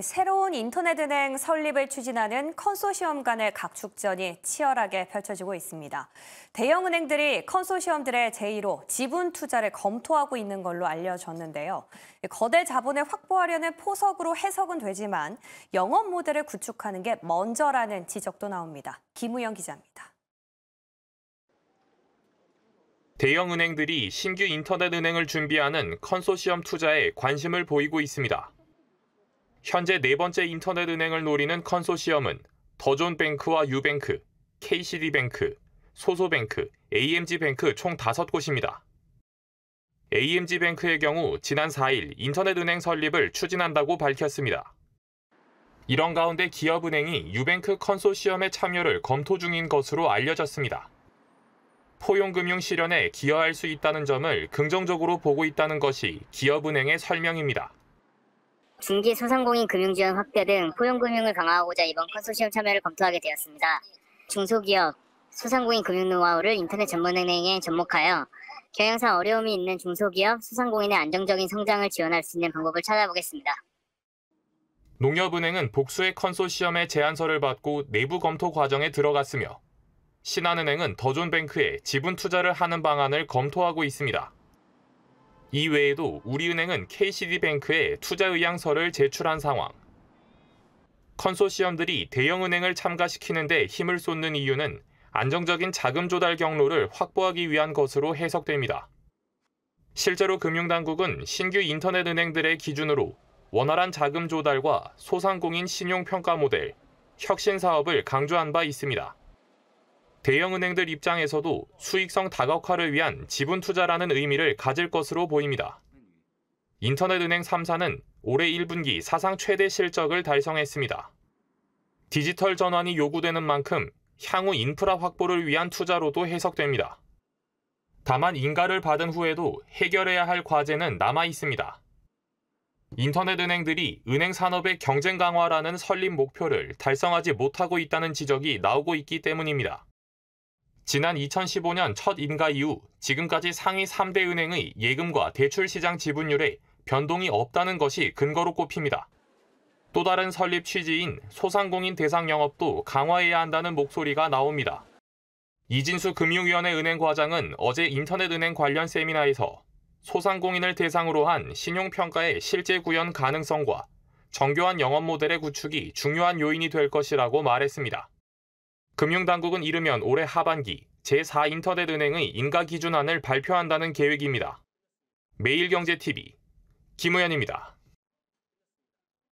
새로운 인터넷 은행 설립을 추진하는 컨소시엄 간의 각축전이 치열하게 펼쳐지고 있습니다. 대형 은행들이 컨소시엄들의 제1호 지분 투자를 검토하고 있는 걸로 알려졌는데요. 거대 자본을 확보하려는 포석으로 해석은 되지만 영업 모델을 구축하는 게 먼저라는 지적도 나옵니다. 김우영 기자입니다. 대형 은행들이 신규 인터넷 은행을 준비하는 컨소시엄 투자에 관심을 보이고 있습니다. 현재 네 번째 인터넷 은행을 노리는 컨소시엄은 더존뱅크와 유뱅크, KCD뱅크, 소소뱅크, AMG뱅크 총 다섯 곳입니다 AMG뱅크의 경우 지난 4일 인터넷 은행 설립을 추진한다고 밝혔습니다. 이런 가운데 기업은행이 유뱅크 컨소시엄의 참여를 검토 중인 것으로 알려졌습니다. 포용금융 실현에 기여할 수 있다는 점을 긍정적으로 보고 있다는 것이 기업은행의 설명입니다. 중기 소상공인 금융지원 확대 등 포용금융을 강화하고자 이번 컨소시엄 참여를 검토하게 되었습니다. 중소기업, 소상공인 금융 노하우를 인터넷 전문은행에 접목하여 경영상 어려움이 있는 중소기업, 소상공인의 안정적인 성장을 지원할 수 있는 방법을 찾아보겠습니다. 농협은행은 복수의 컨소시엄의 제안서를 받고 내부 검토 과정에 들어갔으며 신한은행은 더존뱅크에 지분 투자를 하는 방안을 검토하고 있습니다. 이외에도 우리은행은 KCD뱅크에 투자 의향서를 제출한 상황. 컨소시엄들이 대형은행을 참가시키는데 힘을 쏟는 이유는 안정적인 자금 조달 경로를 확보하기 위한 것으로 해석됩니다. 실제로 금융당국은 신규 인터넷 은행들의 기준으로 원활한 자금 조달과 소상공인 신용평가 모델, 혁신 사업을 강조한 바 있습니다. 대형은행들 입장에서도 수익성 다각화를 위한 지분 투자라는 의미를 가질 것으로 보입니다. 인터넷은행 3사는 올해 1분기 사상 최대 실적을 달성했습니다. 디지털 전환이 요구되는 만큼 향후 인프라 확보를 위한 투자로도 해석됩니다. 다만 인가를 받은 후에도 해결해야 할 과제는 남아 있습니다. 인터넷 은행들이 은행 산업의 경쟁 강화라는 설립 목표를 달성하지 못하고 있다는 지적이 나오고 있기 때문입니다. 지난 2015년 첫 인가 이후 지금까지 상위 3대 은행의 예금과 대출 시장 지분율에 변동이 없다는 것이 근거로 꼽힙니다. 또 다른 설립 취지인 소상공인 대상 영업도 강화해야 한다는 목소리가 나옵니다. 이진수 금융위원회 은행 과장은 어제 인터넷은행 관련 세미나에서 소상공인을 대상으로 한 신용평가의 실제 구현 가능성과 정교한 영업 모델의 구축이 중요한 요인이 될 것이라고 말했습니다. 금융당국은 이르면 올해 하반기 제4인터넷은행의 인가기준안을 발표한다는 계획입니다. 매일경제TV 김우현입니다.